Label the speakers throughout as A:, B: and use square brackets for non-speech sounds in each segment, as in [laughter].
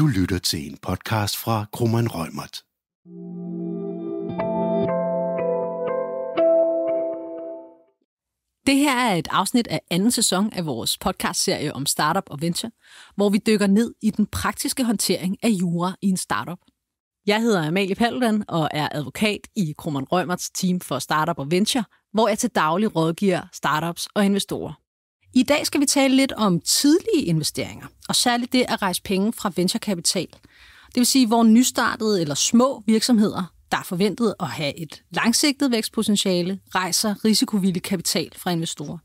A: Du lytter til en podcast fra Krummeren Rømert. Det her er et afsnit af anden sæson af vores podcastserie om startup og venture, hvor vi dykker ned i den praktiske håndtering af jura i en startup. Jeg hedder Amalie Paludan og er advokat i Krummeren Rømerts team for startup og venture, hvor jeg til daglig rådgiver startups og investorer. I dag skal vi tale lidt om tidlige investeringer, og særligt det at rejse penge fra venturekapital. Det vil sige, hvor nystartede eller små virksomheder, der er forventet at have et langsigtet vækstpotentiale, rejser risikovillig kapital fra investorer.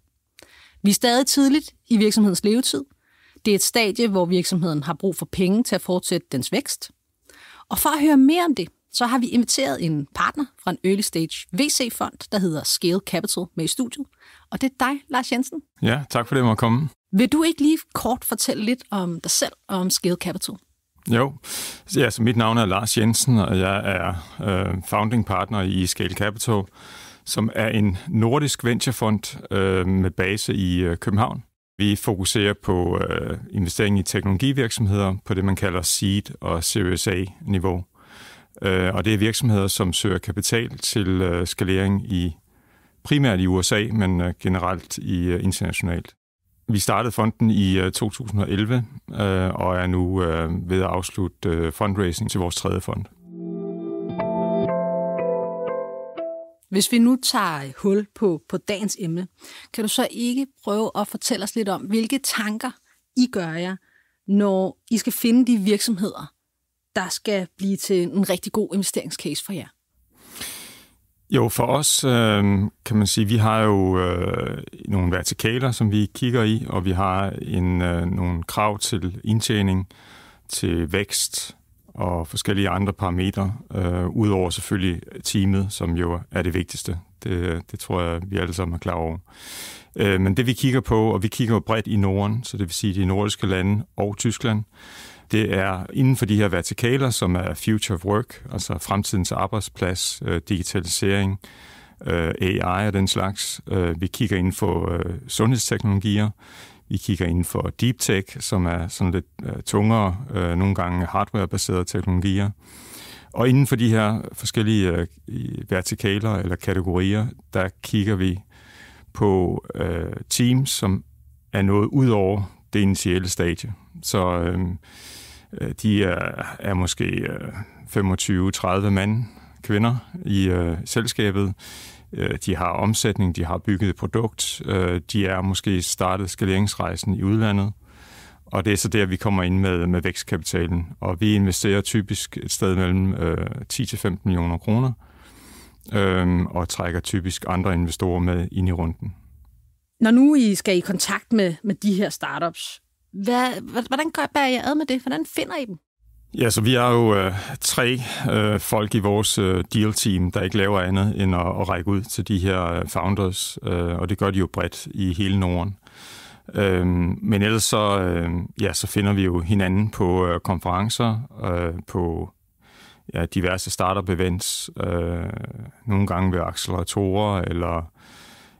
A: Vi er stadig tidligt i virksomhedens levetid. Det er et stadie, hvor virksomheden har brug for penge til at fortsætte dens vækst. Og for at høre mere om det, så har vi inviteret en partner fra en early stage VC-fond, der hedder Scale Capital, med i studiet. Og det er dig, Lars Jensen.
B: Ja, tak for det, jeg måtte komme.
A: Vil du ikke lige kort fortælle lidt om dig selv og om Scale Capital?
B: Jo, ja, så mit navn er Lars Jensen, og jeg er øh, founding partner i Scale Capital, som er en nordisk venturefond øh, med base i øh, København. Vi fokuserer på øh, investering i teknologivirksomheder på det, man kalder seed og Series A-niveau. Øh, og det er virksomheder, som søger kapital til øh, skalering i primært i USA, men øh, generelt i øh, internationalt. Vi startede fonden i 2011 øh, og er nu ved at afslutte fundraising til vores tredje fond.
A: Hvis vi nu tager hul på, på dagens emne, kan du så ikke prøve at fortælle os lidt om, hvilke tanker I gør jer, når I skal finde de virksomheder, der skal blive til en rigtig god investeringscase for jer?
B: Jo, for os øh, kan man sige, vi har jo øh, nogle vertikaler, som vi kigger i, og vi har en, øh, nogle krav til indtjening, til vækst og forskellige andre parametre, øh, udover selvfølgelig teamet, som jo er det vigtigste. Det, det tror jeg, vi alle sammen er klar over. Øh, men det vi kigger på, og vi kigger jo bredt i Norden, så det vil sige de nordiske lande og Tyskland, øh, det er inden for de her vertikaler, som er future of work, altså fremtidens arbejdsplads, øh, digitalisering, øh, AI og den slags. Øh, vi kigger inden for sundhedsteknologier, vi kigger inden for deep tech, som er sådan lidt tungere, nogle gange hardware-baserede teknologier. Og inden for de her forskellige vertikaler eller kategorier, der kigger vi på teams, som er noget ud over det initiale stadie. Så øhm, øh, de er, er måske øh, 25-30 mand, kvinder i øh, selskabet. Øh, de har omsætning, de har bygget et produkt, øh, de er måske startet skaleringsrejsen i udlandet. Og det er så der, vi kommer ind med, med vækstkapitalen. Og vi investerer typisk et sted mellem øh, 10-15 millioner kroner, øh, og trækker typisk andre investorer med ind i runden.
A: Når nu I skal i kontakt med, med de her startups, hvad, hvordan går bærer jeg ad med det? Hvordan finder I dem?
B: Ja, så vi har jo øh, tre øh, folk i vores øh, deal-team, der ikke laver andet end at, at række ud til de her øh, founders, øh, og det gør de jo bredt i hele Norden. Øh, men ellers så, øh, ja, så finder vi jo hinanden på øh, konferencer, øh, på ja, diverse startup-events, øh, nogle gange ved acceleratorer eller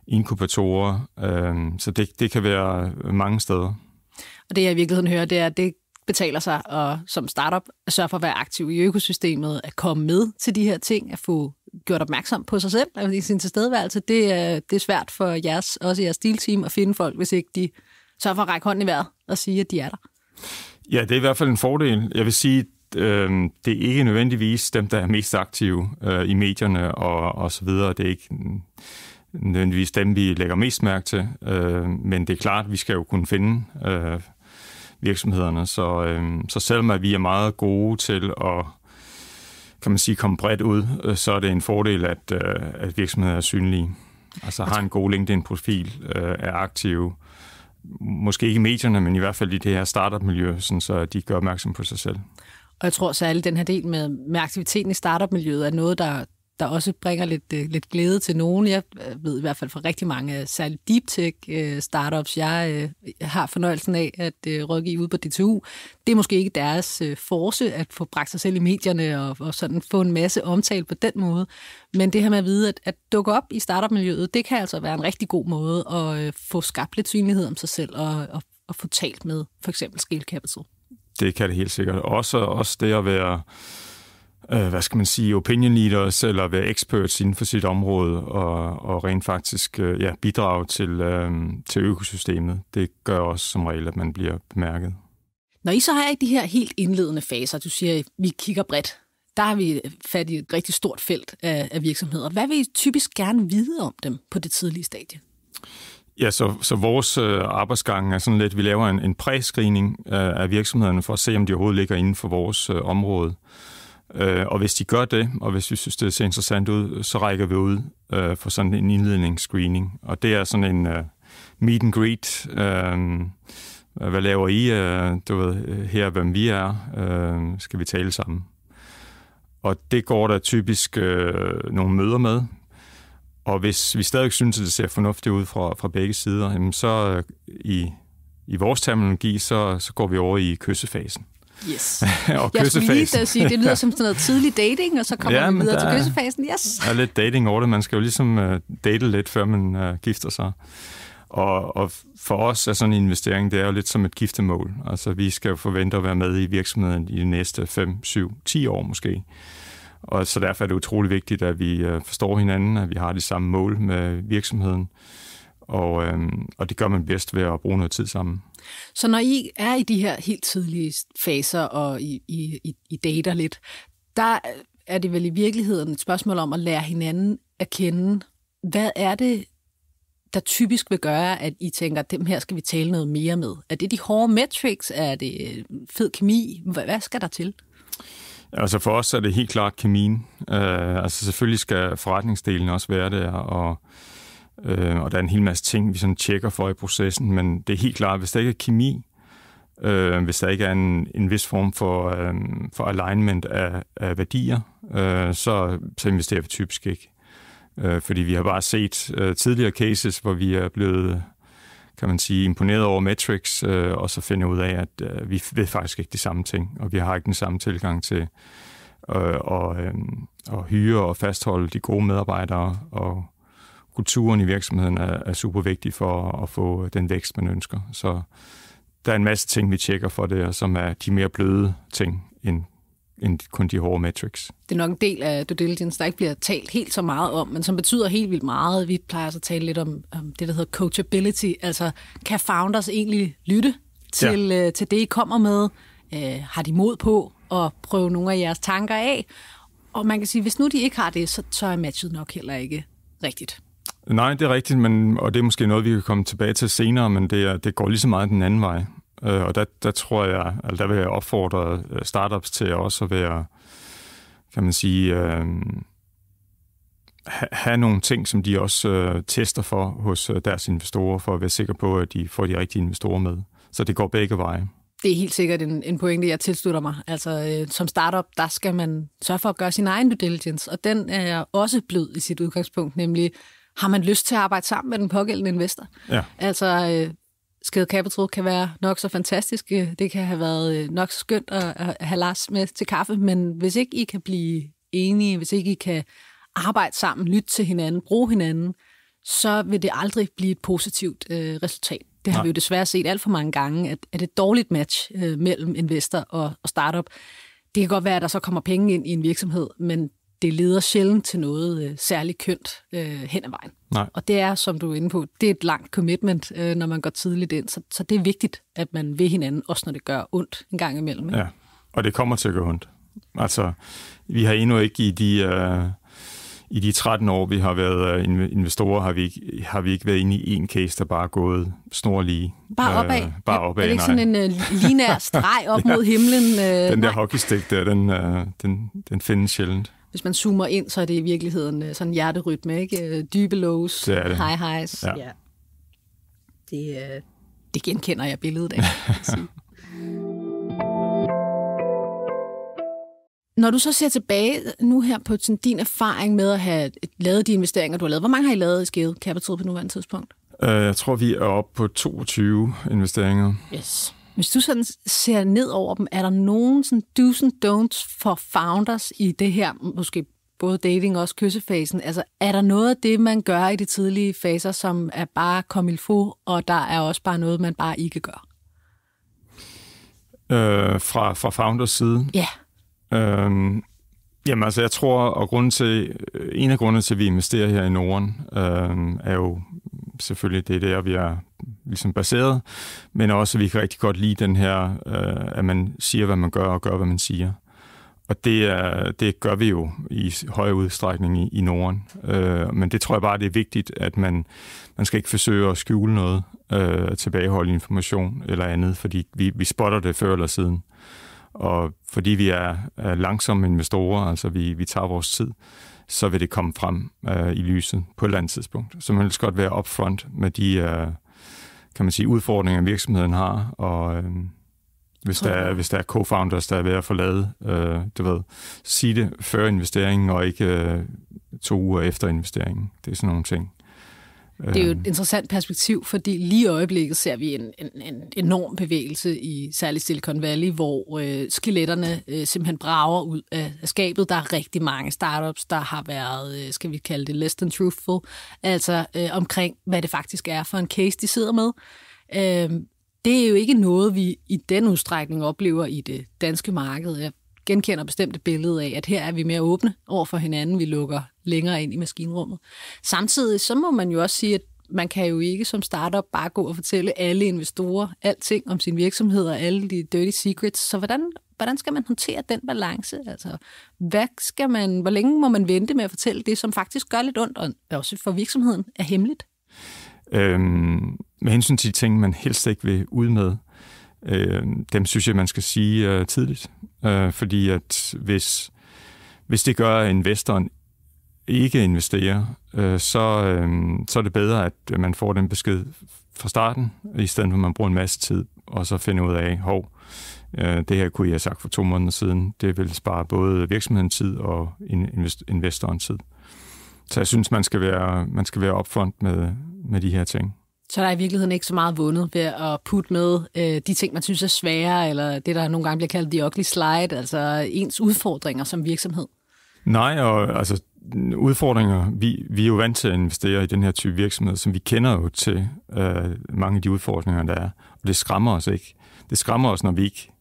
B: inkubatorer, øh, så det, det kan være mange steder.
A: Og det, jeg i virkeligheden hører, det er, at det betaler sig og som startup at sørge for at være aktiv i økosystemet, at komme med til de her ting, at få gjort opmærksom på sig selv altså i sin tilstedeværelse. Det, er, det er svært for jeres, også jeres stilteam at finde folk, hvis ikke de sørger for at række hånden i vejret og sige, at de er der.
B: Ja, det er i hvert fald en fordel. Jeg vil sige, øh, det er ikke nødvendigvis dem, der er mest aktive øh, i medierne og, og så videre. Det er ikke nødvendigvis dem, vi lægger mest mærke til. Øh, men det er klart, vi skal jo kunne finde øh, virksomhederne. Så, øh, så selvom at vi er meget gode til at kan man sige, komme bredt ud, øh, så er det en fordel, at, øh, at virksomheder er synlige. Altså har en god LinkedIn-profil, øh, er aktive, måske ikke i medierne, men i hvert fald i det her startup-miljø, sådan, så de gør opmærksom på sig selv.
A: Og jeg tror særligt, at den her del med, med aktiviteten i startup-miljøet er noget, der, der også bringer lidt, øh, lidt glæde til nogen. Jeg øh, ved i hvert fald fra rigtig mange, særligt deep tech øh, startups, jeg øh, har fornøjelsen af at øh, rådgive ud på DTU. Det er måske ikke deres øh, force at få bragt sig selv i medierne og, og sådan få en masse omtale på den måde. Men det her med at vide, at, at dukke op i startup-miljøet, det kan altså være en rigtig god måde at øh, få skabt lidt synlighed om sig selv og, og, og få talt med for eksempel Scale Capital.
B: Det kan det helt sikkert. Også, også det at være øh, hvad skal man sige, opinion leaders eller være experts inden for sit område og, og rent faktisk øh, ja, bidrage til, øh, til økosystemet. Det gør også som regel, at man bliver bemærket.
A: Når I så har i de her helt indledende faser, du siger, at vi kigger bredt, der har vi fat i et rigtig stort felt af, af virksomheder. Hvad vil I typisk gerne vide om dem på det tidlige stadie?
B: Ja, så, så vores øh, arbejdsgang er sådan lidt, vi laver en, en præscreening øh, af virksomhederne for at se, om de overhovedet ligger inden for vores øh, område. Øh, og hvis de gør det, og hvis vi synes, det ser interessant ud, så rækker vi ud øh, for sådan en indledningsscreening. Og det er sådan en øh, meet and greet. Øh, hvad laver I? du ved, her hvem vi er. skal vi tale sammen? Og det går der typisk nogle møder med. Og hvis vi stadig synes, at det ser fornuftigt ud fra, fra begge sider, jamen så i, i vores terminologi, så, så går vi over i kyssefasen. Yes. [laughs] og jeg skulle lige sige, det lyder [laughs]
A: som sådan noget tidlig dating, og så kommer ja, vi videre til kyssefasen. Yes. Der
B: er lidt dating over det. Man skal jo ligesom uh, date lidt, før man uh, gifter sig. Og, og for os er sådan en investering, det er jo lidt som et giftemål. Altså vi skal jo forvente at være med i virksomheden i de næste 5, 7, 10 år måske. Og så derfor er det utrolig vigtigt, at vi øh, forstår hinanden, at vi har de samme mål med virksomheden. Og, øh, og det gør man bedst ved at bruge noget tid sammen.
A: Så når I er i de her helt tidlige faser og I, I, I, I dater lidt, der er det vel i virkeligheden et spørgsmål om at lære hinanden at kende. Hvad er det, der typisk vil gøre, at I tænker, at dem her skal vi tale noget mere med? Er det de hårde metrics? Er det øh, fed kemi? Hvad skal der til?
B: Altså for os er det helt klart kemien. Uh, altså selvfølgelig skal forretningsdelen også være der, og Øh, og der er en hel masse ting, vi sådan tjekker for i processen, men det er helt klart, hvis der ikke er kemi, øh, hvis der ikke er en, en vis form for, øh, for alignment af, af værdier, øh, så, så investerer vi typisk ikke. Øh, fordi vi har bare set øh, tidligere cases, hvor vi er blevet kan man sige, imponeret over metrics, øh, og så finder ud af, at øh, vi ved faktisk ikke de samme ting, og vi har ikke den samme tilgang til øh, og, øh, og hyre og fastholde de gode medarbejdere og kulturen i virksomheden er, er super vigtig for at få den vækst, man ønsker. Så der er en masse ting, vi tjekker for det, som er de mere bløde ting end end kun de hårde metrics.
A: Det er nok en del af due diligence, der ikke bliver talt helt så meget om, men som betyder helt vildt meget. Vi plejer altså at tale lidt om, om det, der hedder coachability. Altså, kan founders egentlig lytte til, ja. øh, til det, I kommer med? Øh, har de mod på at prøve nogle af jeres tanker af? Og man kan sige, hvis nu de ikke har det, så, så er matchet nok heller ikke rigtigt.
B: Nej, det er rigtigt, men, og det er måske noget, vi kan komme tilbage til senere, men det, er, det går lige så meget den anden vej. Øh, og der, der tror jeg, altså der vil jeg opfordre øh, startups til også at være, kan man sige, øh, ha, have nogle ting, som de også øh, tester for hos øh, deres investorer, for at være sikker på, at de får de rigtige investorer med. Så det går begge veje.
A: Det er helt sikkert en, en pointe, jeg tilslutter mig. Altså, øh, som startup, der skal man sørge for at gøre sin egen due diligence, og den er også blød i sit udgangspunkt, nemlig har man lyst til at arbejde sammen med den pågældende investor? Ja. Altså, øh, Skade Capital kan være nok så fantastisk. Øh, det kan have været øh, nok så skønt at, at have Lars med til kaffe, men hvis ikke I kan blive enige, hvis ikke I kan arbejde sammen, lytte til hinanden, bruge hinanden, så vil det aldrig blive et positivt øh, resultat. Det har Nej. vi jo desværre set alt for mange gange, at, at et dårligt match øh, mellem investor og, og startup, det kan godt være, at der så kommer penge ind i en virksomhed, men det leder sjældent til noget øh, særligt kønt øh, hen ad vejen. Nej. Og det er, som du er inde på, det er et langt commitment, øh, når man går tidligt ind. Så, så det er vigtigt, at man ved hinanden, også når det gør ondt en gang imellem. Ikke? Ja,
B: og det kommer til at gøre ondt. Altså, vi har endnu ikke i de... Øh i de 13 år, vi har været øh, investorer, har vi ikke, har vi ikke været inde i en case, der bare er gået snorlige. Bare øh, opad? Øh, bare opad, Er det ikke nej. sådan
A: en øh, linær streg op [laughs] ja. mod himlen? Øh, den der nej.
B: hockeystik der, den, øh, den, den findes sjældent
A: hvis man zoomer ind, så er det i virkeligheden øh, sådan hjerterytme, ikke? Øh, dybe lows, det det. high highs. Ja. ja. Det, øh, det genkender jeg billedet af. [laughs] Når du så ser tilbage nu her på sådan, din erfaring med at have lavet de investeringer, du har lavet, hvor mange har I lavet i Skæve Capital på nuværende tidspunkt?
B: Jeg tror, vi er oppe på 22 investeringer.
A: Yes. Hvis du sådan ser ned over dem, er der nogen sådan do's and don'ts for founders i det her, måske både dating og også kyssefasen? Altså, er der noget af det, man gør i de tidlige faser, som er bare komilfo, og der er også bare noget, man bare ikke gør?
B: Øh, fra, fra founders side? Ja. Yeah. Øh, Jamen altså, jeg tror, og grunden til, øh, en af grundene til, at vi investerer her i Norden, øh, er jo selvfølgelig det er der, vi er ligesom baseret, men også, at vi kan rigtig godt lide den her, øh, at man siger, hvad man gør, og gør, hvad man siger. Og det, er, det gør vi jo i høj udstrækning i, i Norden. Øh, men det tror jeg bare, det er vigtigt, at man, man skal ikke forsøge at skjule noget, øh, tilbageholde information eller andet, fordi vi, vi spotter det før eller siden. Og fordi vi er, er langsomme investorer, altså vi, vi tager vores tid, så vil det komme frem øh, i lyset på et eller andet tidspunkt. Så man vil godt være upfront med de øh, kan man sige, udfordringer, virksomheden har, og øh, hvis, der er, hvis der er co-founders, der er ved at forlade, øh, du ved, sige det før investeringen og ikke øh, to uger efter investeringen. Det er sådan nogle ting. Det er jo øhm.
A: et interessant perspektiv, fordi lige i øjeblikket ser vi en, en, en enorm bevægelse i særligt Silicon Valley, hvor øh, skeletterne øh, simpelthen brager ud af, af skabet. Der er rigtig mange startups, der har været, øh, skal vi kalde det, less than truthful, altså øh, omkring, hvad det faktisk er for en case, de sidder med. Øh, det er jo ikke noget, vi i den udstrækning oplever i det danske marked. Jeg genkender bestemt et billede af, at her er vi mere åbne over for hinanden, vi lukker længere ind i maskinrummet. Samtidig så må man jo også sige, at man kan jo ikke som startup bare gå og fortælle alle investorer alting om sin virksomhed og alle de dirty secrets. Så hvordan, hvordan skal man håndtere den balance? Altså, hvad skal man, hvor længe må man vente med at fortælle det, som faktisk gør lidt ondt, og også for virksomheden er hemmeligt?
B: Øhm, med hensyn til de ting, man helst ikke vil ud med, øh, dem synes jeg, man skal sige øh, tidligt. Øh, fordi at hvis, hvis det gør, at investoren ikke investerer, øh, så, øh, så er det bedre, at man får den besked fra starten, i stedet for at man bruger en masse tid, og så finder ud af, hov, øh, det her kunne jeg have sagt for to måneder siden. Det vil spare både virksomheden tid og invest- investoren tid. Så jeg synes, man skal være, man skal være opfront med, med de her ting.
A: Så der er i virkeligheden ikke så meget vundet ved at putte med øh, de ting, man synes er svære, eller det, der nogle gange bliver kaldt the ugly slide, altså ens udfordringer som virksomhed.
B: Nej, og altså udfordringer, vi, vi er jo vant til at investere i den her type virksomhed, som vi kender jo til øh, mange af de udfordringer, der er. Og det skræmmer os ikke. Det skræmmer os, når vi ikke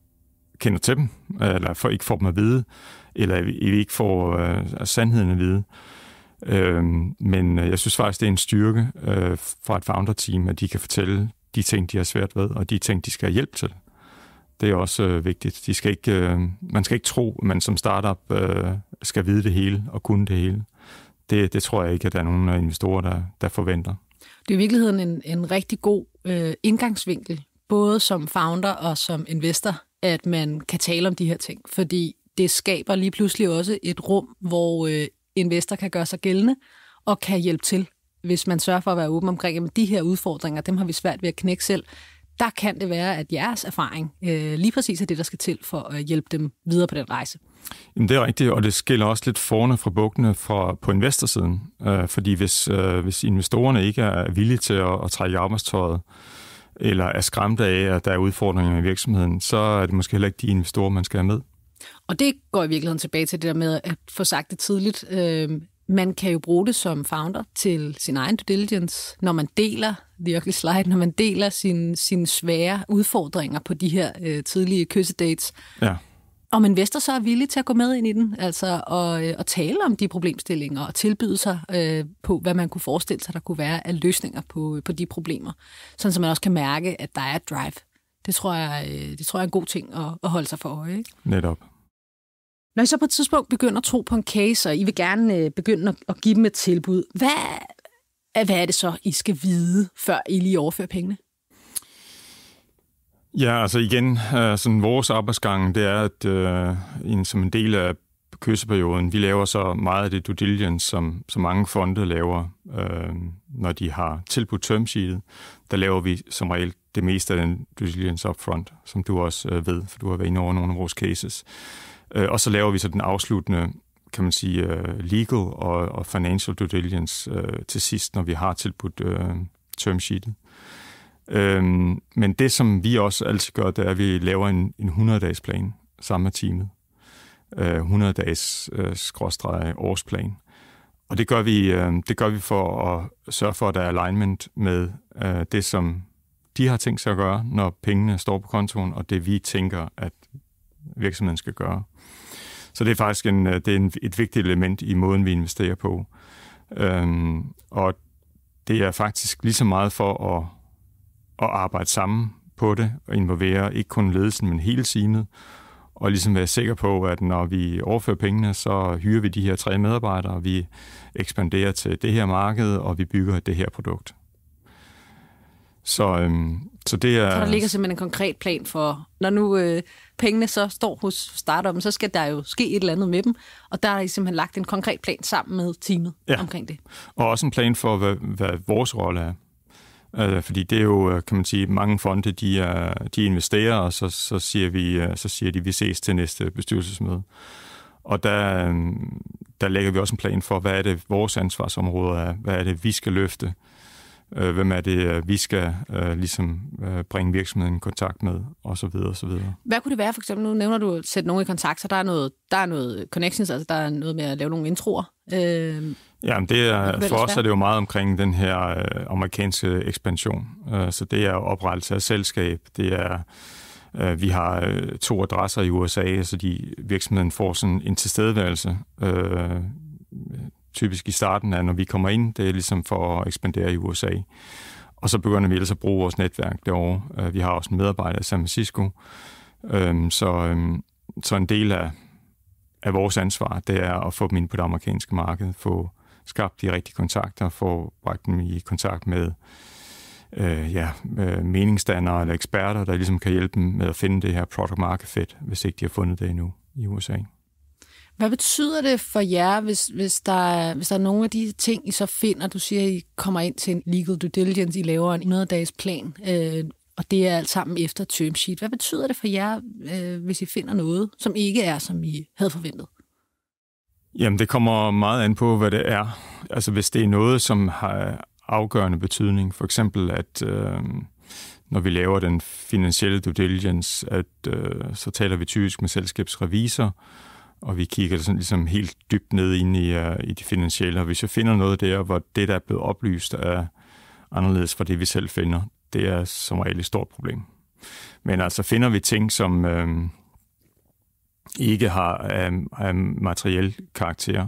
B: kender til dem, eller for, ikke får dem at vide, eller vi ikke får øh, sandheden at vide. Øh, Øhm, øh, men jeg synes faktisk, det er en styrke øh, for et founder-team, at de kan fortælle de ting, de har svært ved, og de ting, de skal have hjælp til. Det er også øh, vigtigt. De skal ikke, øh, man skal ikke tro, at man som startup øh, skal vide det hele og kunne det hele. Det, det tror jeg ikke, at der er nogen øh, investorer, der, der forventer.
A: Det er i virkeligheden en, en rigtig god øh, indgangsvinkel, både som founder og som investor, at man kan tale om de her ting, fordi det skaber lige pludselig også et rum, hvor øh, investor kan gøre sig gældende og kan hjælpe til, hvis man sørger for at være åben omkring, at de her udfordringer, dem har vi svært ved at knække selv. Der kan det være, at jeres erfaring øh, lige præcis er det, der skal til for at hjælpe dem videre på den rejse.
B: Jamen, det er rigtigt, og det skiller også lidt forne fra bukkene fra, på investorsiden. Øh, fordi hvis, øh, hvis investorerne ikke er villige til at, at trække arbejdstøjet, eller er skræmt af, at der er udfordringer i virksomheden, så er det måske heller ikke de investorer, man skal have med.
A: Og det går i virkeligheden tilbage til det der med at få sagt det tidligt. Øh, man kan jo bruge det som founder til sin egen due diligence, når man deler the ugly slide, når man deler sine, sine svære udfordringer på de her øh, tidlige kyssedates. Ja. Og man vester så er villig til at gå med ind i den, altså og, øh, og tale om de problemstillinger og tilbyde sig øh, på, hvad man kunne forestille sig, der kunne være af løsninger på, på de problemer. Sådan så man også kan mærke, at der er drive. Det tror jeg, øh, det tror jeg er en god ting at, at holde sig for øje. Ikke? Netop. Når I så på et tidspunkt begynder at tro på en case, og I vil gerne øh, begynde at, at give dem et tilbud, hvad, hvad er det så, I skal vide, før I lige overfører pengene?
B: Ja, altså igen, øh, sådan vores arbejdsgang, det er, at øh, en, som en del af køseperioden, vi laver så meget af det due diligence, som, som mange fonde laver, øh, når de har tilbudt sheetet. Der laver vi som regel det meste af den due diligence upfront, som du også øh, ved, for du har været inde over nogle af vores cases. Øh, og så laver vi så den afsluttende kan man sige, øh, legal og, og financial due diligence øh, til sidst, når vi har tilbudt øh, term sheetet. Øhm, men det, som vi også altid gør, det er, at vi laver en, en 100-dages plan sammen med teamet. Øh, 100-dages øh, årsplan. Og det gør, vi, det gør vi for at sørge for, at der er alignment med det, som de har tænkt sig at gøre, når pengene står på kontoen, og det vi tænker, at virksomheden skal gøre. Så det er faktisk en, øh, det er en, et vigtigt element i måden, vi investerer på. Øhm, og det er faktisk lige så meget for at, at arbejde sammen på det og involvere ikke kun ledelsen, men hele teamet. Og ligesom være sikker på, at når vi overfører pengene, så hyrer vi de her tre medarbejdere, vi ekspanderer til det her marked, og vi bygger det her produkt. Så,
A: øhm, så det er... Så der ligger simpelthen en konkret plan for, når nu øh, pengene så står hos startupen, så skal der jo ske et eller andet med dem, og der har I simpelthen lagt en konkret plan sammen med teamet ja. omkring det.
B: Og også en plan for, hvad, hvad vores rolle er. Øh, fordi det er jo, øh, kan man sige, mange fonde, de, er, de investerer, og så, så, siger vi, øh, så siger de, vi ses til næste bestyrelsesmøde. Og der, øhm, der lægger vi også en plan for, hvad er det vores ansvarsområde er, hvad er det, vi skal løfte, øh, hvem er det, øh, vi skal øh, ligesom øh, bringe virksomheden i kontakt med, og så videre, og så videre.
A: Hvad kunne det være, for eksempel, nu nævner du at sætte nogen i kontakt, så der er noget, der er noget connections, altså der er noget med at lave nogle introer. Øh,
B: Jamen, det er, for os er det jo meget omkring den her øh, amerikanske ekspansion. Øh, så det er oprettelse af selskab, det er øh, vi har øh, to adresser i USA, så de, virksomheden får sådan en tilstedeværelse øh, typisk i starten af, når vi kommer ind. Det er ligesom for at ekspandere i USA. Og så begynder vi ellers at bruge vores netværk derovre. Øh, vi har også en medarbejder i San Francisco. Øhm, så, øhm, så en del af, af vores ansvar, det er at få dem ind på det amerikanske marked, få skabt de rigtige kontakter, få bragt dem i kontakt med øh, ja, øh, meningsdannere eller eksperter, der ligesom kan hjælpe dem med at finde det her product market fit, hvis ikke de har fundet det endnu i USA.
A: Hvad betyder det for jer, hvis, hvis, der, er, hvis der er nogle af de ting, I så finder? Du siger, I kommer ind til en legal due diligence, I laver en 100-dages plan, øh, og det er alt sammen efter term sheet. Hvad betyder det for jer, øh, hvis I finder noget, som ikke er, som I havde forventet?
B: Jamen, det kommer meget an på, hvad det er. Altså, hvis det er noget, som har afgørende betydning, for eksempel at... Øh, når vi laver den finansielle due diligence, at øh, så taler vi typisk med selskabsrevisor, og vi kigger sådan ligesom helt dybt ned ind i, uh, i de finansielle, og hvis jeg finder noget der, hvor det, der er blevet oplyst, er anderledes fra det, vi selv finder, det er som regel et stort problem. Men altså finder vi ting, som øh, ikke har øh, materiel karakter,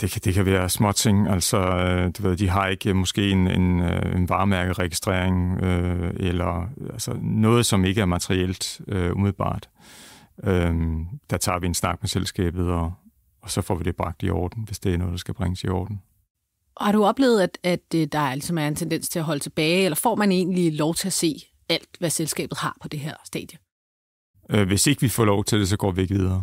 B: det kan, det kan være små ting, altså øh, du ved, de har ikke måske en, en, øh, en varemærkeregistrering, øh, eller altså noget, som ikke er materielt øh, umiddelbart. Øh, Øhm, der tager vi en snak med selskabet, og, og så får vi det bragt i orden, hvis det er noget, der skal bringes i orden.
A: Og har du oplevet, at, at øh, der ligesom er en tendens til at holde tilbage, eller får man egentlig lov til at se alt, hvad selskabet har på det her stadie?
B: Øh, hvis ikke vi får lov til det, så går vi ikke videre.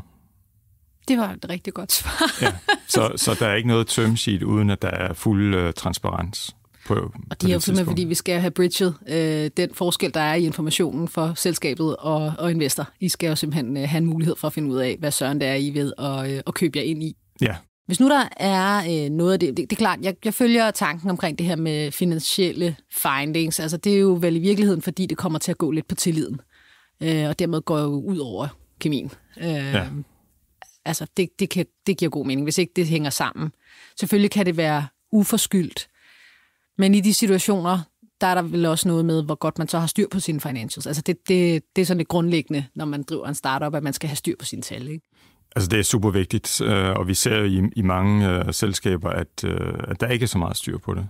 A: Det var et rigtig godt svar. ja,
B: så, så der er ikke noget term sheet, uden at der er fuld øh, transparens. På,
A: og det er jo simpelthen, fordi vi skal have bridget øh, den forskel, der er i informationen for selskabet og, og investor. I skal jo simpelthen øh, have en mulighed for at finde ud af, hvad søren det er, I ved og, øh, og købe jer ind i. Ja, hvis nu der er øh, noget af det, det, det er klart, jeg, jeg følger tanken omkring det her med finansielle findings. Altså det er jo vel i virkeligheden, fordi det kommer til at gå lidt på tilliden. Øh, og dermed går jo ud over kemien. Øh, ja. Altså det, det, kan, det giver god mening, hvis ikke det hænger sammen. Selvfølgelig kan det være uforskyldt, men i de situationer, der er der vel også noget med, hvor godt man så har styr på sine financials. Altså det, det, det er sådan det grundlæggende, når man driver en startup, at man skal have styr på sine tal, ikke?
B: Altså det er super vigtigt, øh, og vi ser i, i mange uh, selskaber, at, uh, at der ikke er så meget styr på det.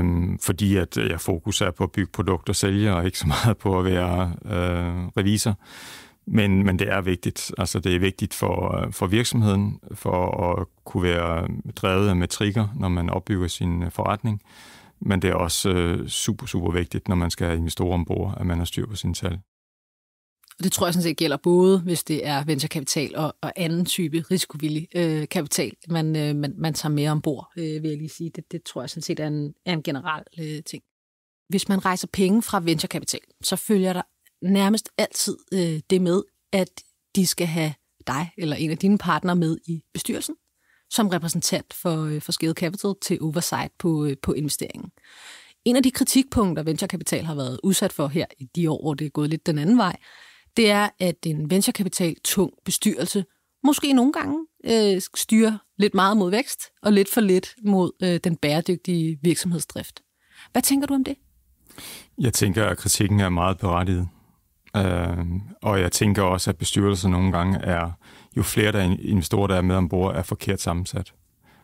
B: Um, fordi at jeg fokus er på at bygge produkter og sælge, og ikke så meget på at være uh, revisor. Men, men det er vigtigt. Altså, det er vigtigt for, øh, for virksomheden, for at kunne være drevet af metrikker, når man opbygger sin øh, forretning. Men det er også øh, super, super vigtigt, når man skal have investorer ombord, at man har styr på sine tal.
A: Og det tror jeg sådan set gælder både, hvis det er venturekapital og, og anden type risikovillig øh, kapital, man, øh, man, man tager med ombord, øh, vil jeg lige sige. Det, det tror jeg sådan set er en, er en generel øh, ting. Hvis man rejser penge fra venturekapital, så følger der nærmest altid øh, det med, at de skal have dig eller en af dine partnere med i bestyrelsen som repræsentant for, øh, for Scale Capital til oversight på, øh, på investeringen. En af de kritikpunkter, venturekapital har været udsat for her i de år, hvor det er gået lidt den anden vej, det er, at en venturekapital tung bestyrelse måske nogle gange øh, styrer lidt meget mod vækst og lidt for lidt mod øh, den bæredygtige virksomhedsdrift. Hvad tænker du om det?
B: Jeg tænker, at kritikken er meget berettiget. Øh, og jeg tænker også, at bestyrelser nogle gange er, jo flere der investorer, der er med ombord, er forkert sammensat.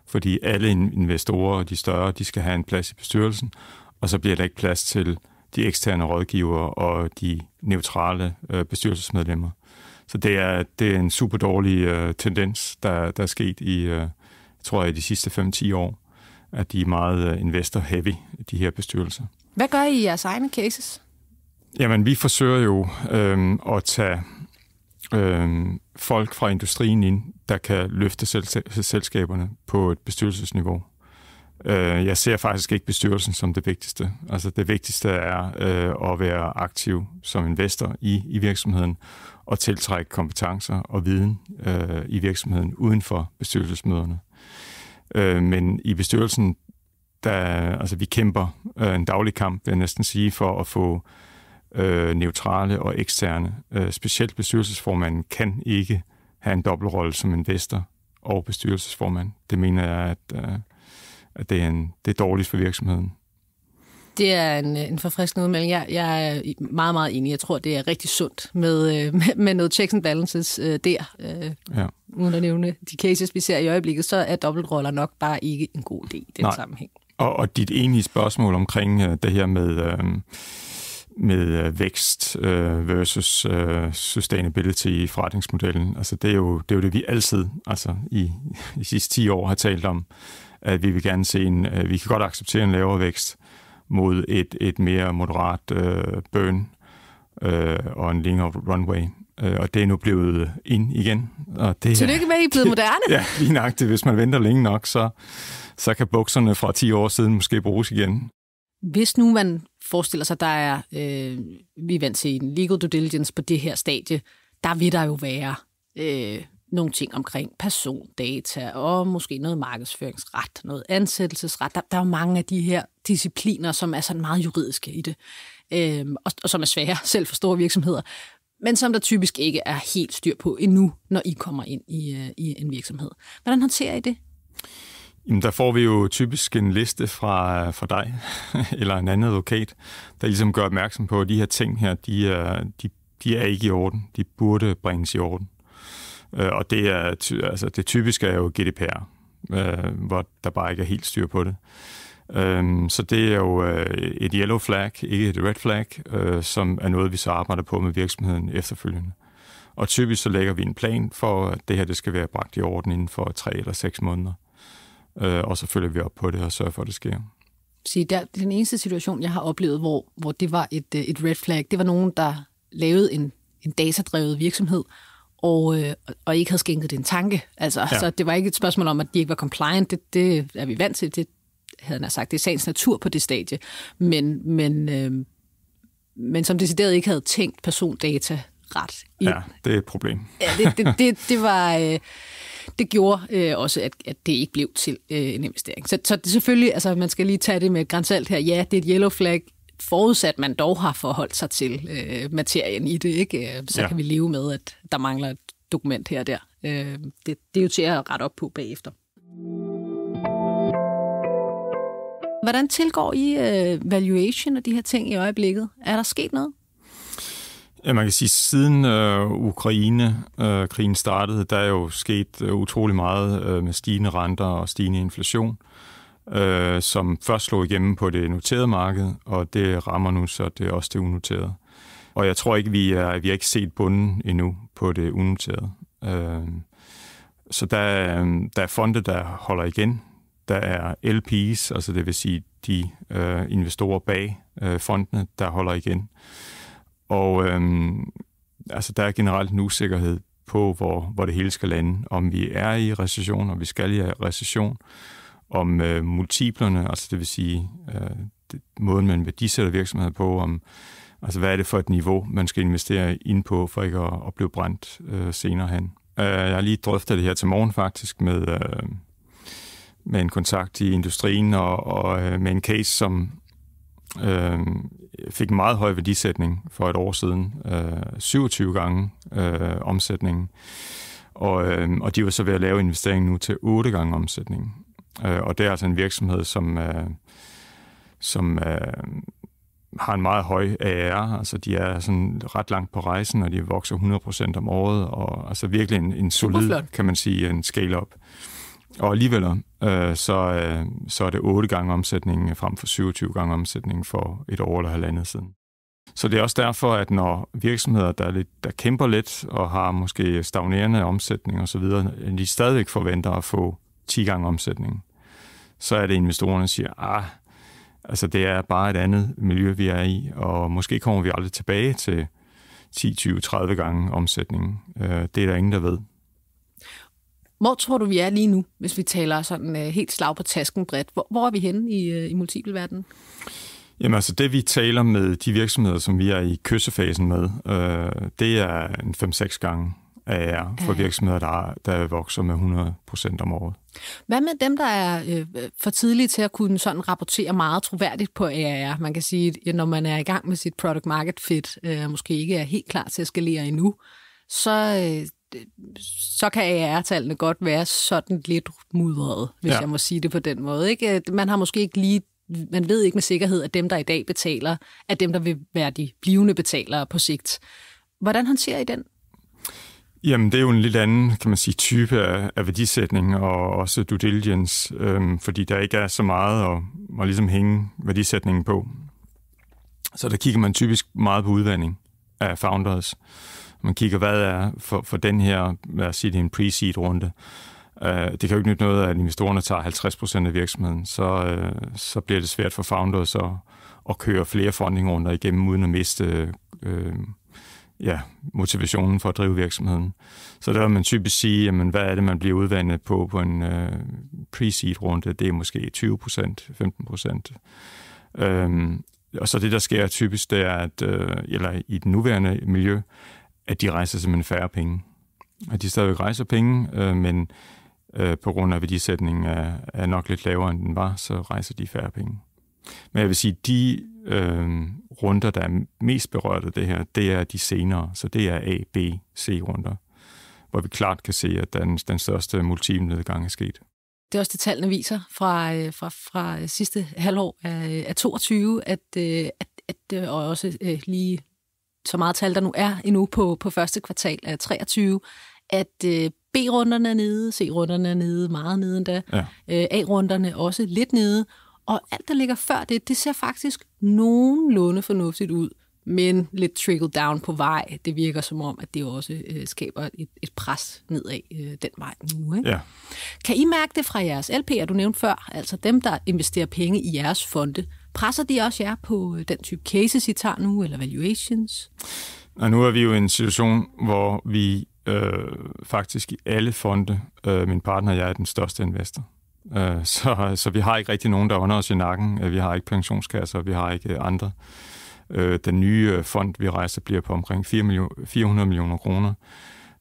B: Fordi alle investorer, de større, de skal have en plads i bestyrelsen, og så bliver der ikke plads til de eksterne rådgivere og de neutrale øh, bestyrelsesmedlemmer. Så det er, det er en super dårlig øh, tendens, der, der er sket i, øh, tror jeg, de sidste 5-10 år, at de er meget øh, investor-heavy, de her bestyrelser.
A: Hvad gør I i jeres egne cases?
B: Jamen, vi forsøger jo øh, at tage øh, folk fra industrien ind, der kan løfte selskaberne på et bestyrelsesniveau. Øh, jeg ser faktisk ikke bestyrelsen som det vigtigste. Altså det vigtigste er øh, at være aktiv som investor i, i virksomheden og tiltrække kompetencer og viden øh, i virksomheden uden for bestyrelsesmøderne. Øh, men i bestyrelsen, der, altså vi kæmper øh, en daglig kamp, vil jeg næsten sige, for at få øh, øh, neutrale og eksterne. Øh, specielt bestyrelsesformanden kan ikke have en dobbeltrolle som investor og bestyrelsesformand. Det mener jeg, at, øh, at det, er en, det er dårligt for virksomheden.
A: Det er en, øh, en forfriskende udmelding. Jeg, jeg er meget, meget enig. Jeg tror, det er rigtig sundt med, øh, med, med noget checks and balances øh, der. Øh, ja. Uden at nævne de cases, vi ser i øjeblikket, så er dobbeltroller nok bare ikke en god idé i den Nej. sammenhæng.
B: Og, og dit enige spørgsmål omkring øh, det her med... Øh, med øh, vækst øh, versus øh, sustainability i forretningsmodellen. Altså, det, er jo, det er jo det, vi altid altså, i, i de sidste 10 år har talt om, at vi vil gerne se en, øh, vi kan godt acceptere en lavere vækst mod et, et mere moderat øh, burn øh, og en længere runway. Øh, og det er nu blevet ind igen. Og det, Tillykke med, at I er blevet moderne. [laughs] ja, lige det, Hvis man venter længe nok, så, så kan bukserne fra 10 år siden måske bruges igen.
A: Hvis nu man forestiller sig, der er, øh, vi er vant til en legal due diligence på det her stadie, der vil der jo være øh, nogle ting omkring persondata og måske noget markedsføringsret, noget ansættelsesret. Der, der er jo mange af de her discipliner, som er sådan meget juridiske i det, øh, og, og som er svære [laughs] selv for store virksomheder, men som der typisk ikke er helt styr på endnu, når I kommer ind i, øh, i en virksomhed. Hvordan håndterer I det?
B: Jamen, der får vi jo typisk en liste fra, fra dig [laughs] eller en anden advokat, der ligesom gør opmærksom på, at de her ting her, de er, de, de er ikke i orden. De burde bringes i orden. Øh, og det, er, altså, det typiske er jo GDPR, øh, hvor der bare ikke er helt styr på det. Øhm, så det er jo øh, et yellow flag, ikke et red flag, som er noget, vi så arbejder på med virksomheden efterfølgende. Og typisk så lægger vi en plan for, at det her det skal være bragt i orden inden for tre eller seks måneder øh, og så følger vi op på det og sørger for, at det sker.
A: Så der, den eneste situation, jeg har oplevet, hvor, hvor det var et, øh, et red flag, det var nogen, der lavede en, en datadrevet virksomhed, og, øh, og ikke havde skænket det en tanke. Altså, ja. Så det var ikke et spørgsmål om, at de ikke var compliant. Det, det er vi vant til. Det havde han sagt. Det er sagens natur på det stadie. Men, men, øh, men som decideret ikke havde tænkt persondata ret
B: ind. Ja, det er et problem. ja,
A: det, det, det, det var... Øh, det gjorde øh, også, at, at det ikke blev til øh, en investering. Så, så det selvfølgelig, altså man skal lige tage det med grænsalt her. Ja, det er et yellow flag, forudsat man dog har forholdt sig til øh, materien i det, ikke? Øh, så ja. kan vi leve med, at der mangler et dokument her og der. Øh, det, det er jo til at rette op på bagefter. Hvordan tilgår I øh, valuation og de her ting i øjeblikket? Er der sket noget?
B: Ja, man kan sige, siden øh, Ukraine-krigen øh, startede, der er jo sket øh, utrolig meget øh, med stigende renter og stigende inflation, øh, som først slog igennem på det noterede marked, og det rammer nu så det også det unoterede. Og jeg tror ikke, vi er, vi har ikke set bunden endnu på det unoterede. Øh, så der, øh, der er fonde, der holder igen. Der er LP's, altså det vil sige de øh, investorer bag øh, fondene, der holder igen. Og øhm, altså, der er generelt en usikkerhed på, hvor, hvor det hele skal lande. Om vi er i recession, om vi skal i recession, om øh, multiplerne, altså det vil sige øh, det, måden, man værdisætter virksomheder på, om altså, hvad er det for et niveau, man skal investere ind på, for ikke at, at blive brændt øh, senere hen. Øh, jeg har lige drøftet det her til morgen faktisk med, øh, med en kontakt i industrien og, og øh, med en case, som øh, fik en meget høj værdisætning for et år siden. Øh, 27 gange øh, omsætningen. Og, øh, og de var så ved at lave investeringen nu til 8 gange omsætningen. Øh, og det er altså en virksomhed, som, øh, som øh, har en meget høj AR. Altså, de er sådan ret langt på rejsen, og de vokser 100% om året. Og altså virkelig en, en solid, kan man sige, en scale-up. Og alligevel øh, så, øh, så er det 8 gange omsætningen øh, frem for 27 gange omsætningen for et år eller halvandet siden. Så det er også derfor, at når virksomheder, der, lidt, der kæmper lidt og har måske stagnerende omsætning osv., de stadigvæk forventer at få 10 gange omsætningen, så er det investorerne siger, ah, altså det er bare et andet miljø, vi er i, og måske kommer vi aldrig tilbage til 10, 20, 30 gange omsætningen. Øh, det er der ingen, der ved.
A: Hvor tror du, vi er lige nu, hvis vi taler sådan øh, helt slag på tasken bredt? Hvor, hvor er vi henne i, øh, i multipleverdenen?
B: Jamen altså det, vi taler med de virksomheder, som vi er i kyssefasen med, øh, det er en 5-6 gange AR for ja. virksomheder, der, der vokser med 100 procent om året.
A: Hvad med dem, der er øh, for tidlige til at kunne sådan rapportere meget troværdigt på AR? Man kan sige, at når man er i gang med sit product market fit, øh, måske ikke er helt klar til at skalere endnu, så, øh, så kan AR-tallene godt være sådan lidt mudret, hvis ja. jeg må sige det på den måde. Ikke? Øh, man har måske ikke lige man ved ikke med sikkerhed, at dem, der i dag betaler, er dem, der vil være de blivende betalere på sigt. Hvordan håndterer I den?
B: Jamen, det er jo en lidt anden, kan man sige, type af, af værdisætning og også due diligence, øhm, fordi der ikke er så meget at, at ligesom hænge værdisætningen på. Så der kigger man typisk meget på udvandring af founders man kigger, hvad er for, for den her, lad os sige det er en pre-seed-runde, øh, det kan jo ikke nytte noget, at investorerne tager 50% af virksomheden, så, øh, så bliver det svært for founders at, at køre flere fundingrunder igennem, uden at miste øh, ja, motivationen for at drive virksomheden. Så der vil man typisk sige, jamen, hvad er det, man bliver udvandet på på en øh, pre-seed-runde? Det er måske 20 procent, 15 procent. Øhm, og så det, der sker typisk, det er, at, øh, eller i den nuværende miljø, at de rejser simpelthen færre penge. At de stadigvæk rejser penge, øh, men øh, på grund af værdisætningen er, er nok lidt lavere, end den var, så rejser de færre penge. Men jeg vil sige, de øh, runder, der er mest berørt af det her, det er de senere, så det er A, B, C-runder, hvor vi klart kan se, at den, den største multimedgang er sket.
A: Det er også det, tallene viser fra, øh, fra, fra sidste halvår af, af 22, øh, at, at, at øh, og også lige så meget tal der nu er endnu på, på første kvartal af 23, at øh, B-runderne er nede, C-runderne er nede, meget nede endda, ja. øh, A-runderne også lidt nede, og alt, der ligger før det, det ser faktisk nogenlunde fornuftigt ud, men lidt trickle-down på vej. Det virker som om, at det også øh, skaber et, et pres nedad øh, den vej nu. Ikke? Ja. Kan I mærke det fra jeres LP'er, du nævnte før, altså dem, der investerer penge i jeres fonde? Presser de også jer på øh, den type cases, I tager nu, eller valuations?
B: Og nu er vi jo i en situation, hvor vi øh, faktisk i alle fonde, øh, min partner og jeg er den største investor. Øh, [laughs] så, så vi har ikke rigtig nogen, der under os i nakken. Øh, vi har ikke pensionskasser, vi har ikke øh, andre. Øh, den nye fond, vi rejser, bliver på omkring 4 million, 400 millioner kroner.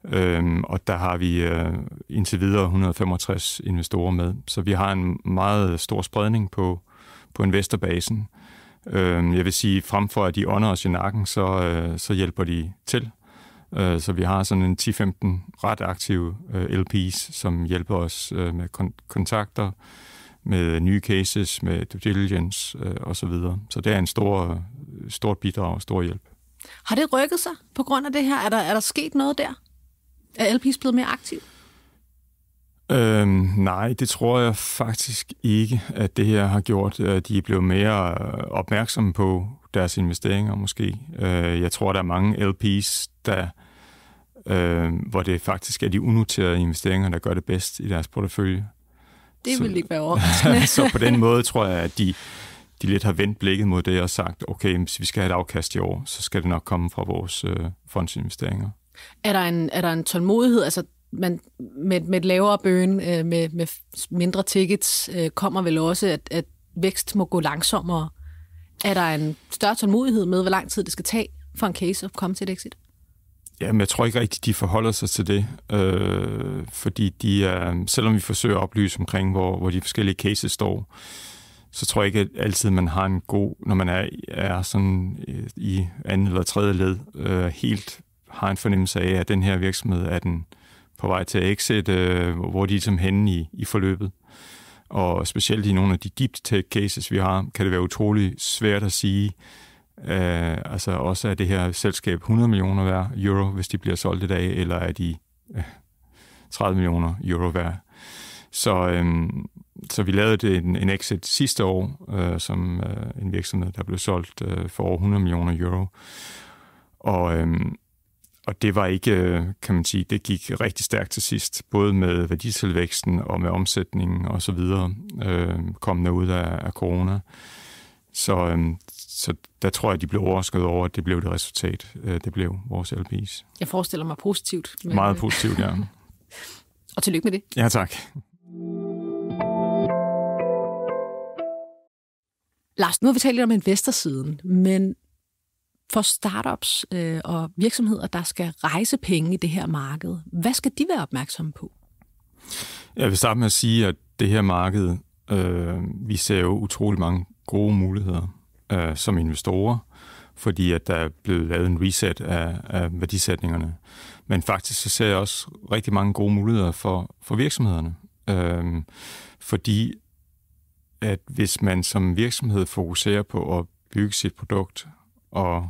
B: Øhm, og der har vi øh, indtil videre 165 investorer med. Så vi har en meget stor spredning på, på investorbasen. Øh, jeg vil sige, frem for at de ånder os i nakken, så, øh, så hjælper de til. Øh, så vi har sådan en 10-15 ret aktive øh, LP's, som hjælper os øh, med kon- kontakter, med nye cases, med due diligence øh, osv. Så, så det er en stor, stort bidrag og stor hjælp.
A: Har det rykket sig på grund af det her? Er der, er der sket noget der? Er LP's blevet mere aktive?
B: Øh, nej, det tror jeg faktisk ikke, at det her har gjort. De er blevet mere øh, opmærksomme på deres investeringer måske. Øh, jeg tror, der er mange LP's, der, øh, hvor det faktisk er de unoterede investeringer, der gør det bedst i deres portefølje.
A: Det vil ikke være [laughs] overraskende. så på den
B: måde tror jeg, at de, de lidt har vendt blikket mod det og sagt, okay, hvis vi skal have et afkast i år, så skal det nok komme fra vores øh, fondsinvesteringer.
A: Er der, en, er der en tålmodighed? Altså, man med, med et lavere bøn, øh, med, med mindre tickets, øh, kommer vel også, at, at vækst må gå langsommere. Er der en større tålmodighed med, hvor lang tid det skal tage for en case at komme til et exit?
B: Jamen, jeg tror ikke rigtigt, de forholder sig til det, øh, fordi de, er, selvom vi forsøger at oplyse omkring, hvor, hvor de forskellige cases står, så tror jeg ikke at altid, man har en god, når man er, er sådan øh, i anden eller tredje led, øh, helt har en fornemmelse af, at den her virksomhed er den, øh, på vej til exit, øh, hvor de er som ligesom henne i, i forløbet. Og specielt i nogle af de deep tech cases, vi har, kan det være utrolig svært at sige, øh, altså også er det her selskab 100 millioner hver euro, hvis de bliver solgt i dag, eller er de øh, 30 millioner euro hver. Så, øh, så vi lavede en, en exit sidste år, øh, som øh, en virksomhed, der blev solgt øh, for over 100 millioner euro. Og, øh, og det var ikke, øh, kan man sige, det gik rigtig stærkt til sidst, både med værditilvæksten og med omsætningen og så videre, øh, kommende ud af, af corona. Så, øh, så der tror jeg, de blev overrasket over, at det blev det resultat, øh, det blev vores LP's.
A: Jeg forestiller mig positivt. Men... Meget øh, positivt, ja. [laughs] og tillykke med det. Ja, tak. Lars, nu har vi talt lidt om investorsiden, men for startups øh, og virksomheder, der skal rejse penge i det her marked. Hvad skal de være opmærksomme på?
B: Jeg vil starte med at sige, at det her marked, øh, vi ser jo utrolig mange gode muligheder øh, som investorer, fordi at der er blevet lavet en reset af, af værdisætningerne. Men faktisk så ser jeg også rigtig mange gode muligheder for, for virksomhederne, øh, fordi at hvis man som virksomhed fokuserer på at bygge sit produkt og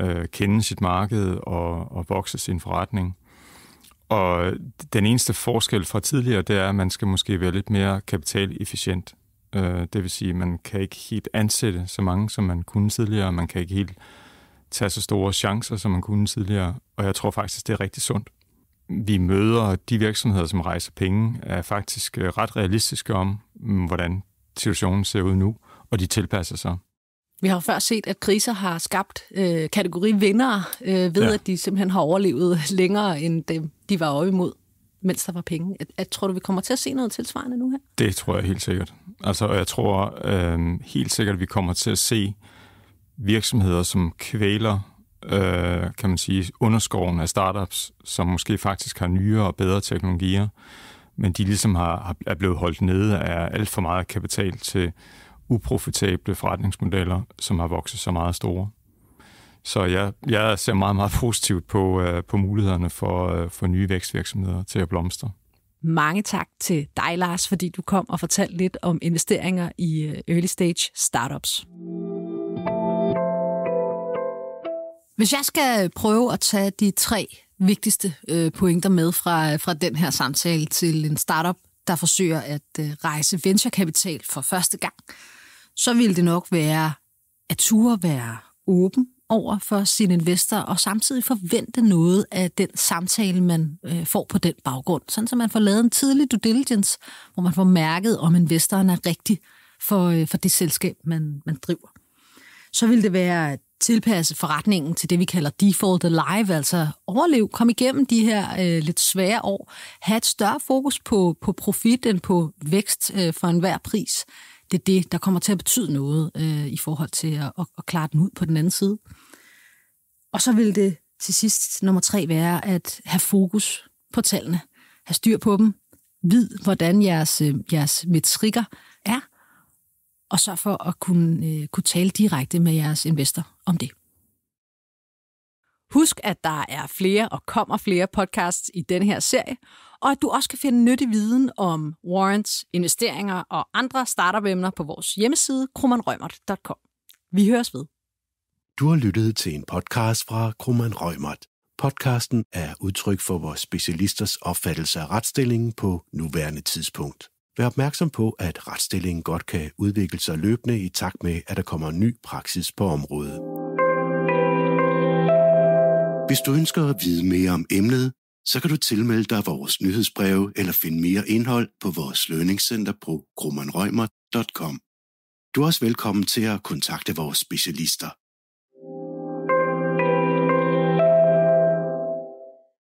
B: øh, kende sit marked og, og vokse sin forretning. Og den eneste forskel fra tidligere, det er, at man skal måske være lidt mere kapitalefficient. Øh, det vil sige, at man kan ikke helt ansætte så mange, som man kunne tidligere, man kan ikke helt tage så store chancer, som man kunne tidligere, og jeg tror faktisk, det er rigtig sundt. Vi møder de virksomheder, som rejser penge, er faktisk øh, ret realistiske om, mm, hvordan situationen ser ud nu, og de tilpasser sig.
A: Vi har jo før set, at kriser har skabt øh, kategorivinder øh, ved, ja. at de simpelthen har overlevet [laughs] længere, end dem, de var op imod, mens der var penge. At, at, tror du, vi kommer til at se noget tilsvarende nu her?
B: Det tror jeg helt sikkert. Altså, jeg tror øh, helt sikkert, at vi kommer til at se virksomheder, som kvæler øh, kan man sige, underskoven af startups, som måske faktisk har nyere og bedre teknologier, men de ligesom har, er blevet holdt nede af alt for meget kapital til uprofitable forretningsmodeller, som har vokset så meget store. Så jeg, jeg ser meget, meget positivt på, uh, på mulighederne for, uh, for nye vækstvirksomheder til at blomstre.
A: Mange tak til dig, Lars, fordi du kom og fortalte lidt om investeringer i øh, early stage startups. Hvis jeg skal prøve at tage de tre vigtigste øh, pointer med fra, fra den her samtale til en startup, der forsøger at øh, rejse venturekapital for første gang, så ville det nok være at ture være åben over for sin investor, og samtidig forvente noget af den samtale, man øh, får på den baggrund. Sådan, så man får lavet en tidlig due diligence, hvor man får mærket, om investoren er rigtig for, øh, for det selskab, man, man driver. Så vil det være at tilpasse forretningen til det, vi kalder default alive, altså overlev, kom igennem de her øh, lidt svære år, have et større fokus på, på profit end på vækst øh, for enhver pris det er det, der kommer til at betyde noget øh, i forhold til at, at, at klare den ud på den anden side. Og så vil det til sidst nummer tre være at have fokus på tallene, have styr på dem, vid hvordan jeres, øh, jeres metrikker er, og så for at kunne, øh, kunne tale direkte med jeres investor om det. Husk, at der er flere og kommer flere podcasts i denne her serie, og at du også kan finde nyttig viden om warrants, investeringer og andre startup-emner på vores hjemmeside krummerrømmert.com. Vi høres ved. Du har lyttet til en podcast fra Krummern Røgmert. Podcasten er udtryk for vores specialisters opfattelse af retsstillingen på nuværende tidspunkt. Vær opmærksom på, at retsstillingen godt kan udvikle sig løbende i takt med, at der kommer ny praksis på området. Hvis du ønsker at vide mere om emnet, så kan du tilmelde dig vores nyhedsbrev eller finde mere indhold på vores lønningscenter på grummanrøgmer.com. Du er også velkommen til at kontakte vores specialister.